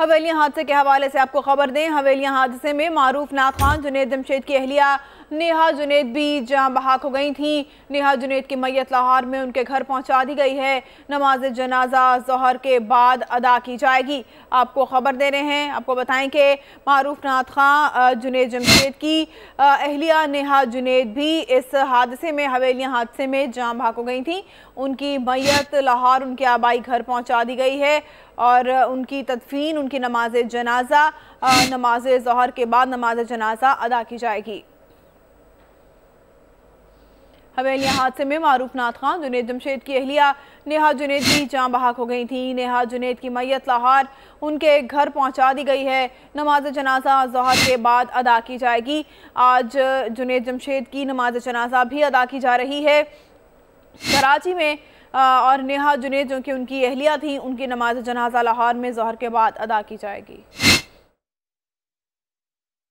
हवेलियां हादसे के हवाले से आपको खबर दें हवेलियां हादसे में मारूफ नाथ खान जुनेद जमशेद की अहलिया नेहा जुनेद भी जहां बहाक हो गई थी नेहा जुनेद की मैयत लाहौर में उनके घर पहुंचा दी गई है नमाज जनाजा जहर के बाद अदा की जाएगी आपको खबर दे रहे हैं आपको बताएं कि मारूफ नाथ खां जुनेद जमशेद की अहलिया नेहा जुनेद भी इस हादसे में हवेलियाँ हादसे में जहाँ बहाक हो गई थी उनकी मैयत लाहौर उनके आबाई घर पहुँचा दी गई है और उनकी तदफीन की नमाज जनाजा नमाज जहर के बाद नमाज जनाजा अदा की जाएगी हवेलिया हादसे में मारूफ नाथ खान जुनेद जमशेद की अहलिया नेहा जुनेद भी जहाँ बहाक हो गई थी नेहा जुनेद की मैयत लाहौर उनके घर पहुंचा दी गई है नमाज जनाजा जहर के बाद अदा की जाएगी आज जुनेद जमशेद की नमाज जनाजा भी अदा की जा रही है कराची में और नेहा जुनेद जो कि उनकी अहलिया थी उनकी नमाज जनाजा लाहौर में जहर के बाद अदा की जाएगी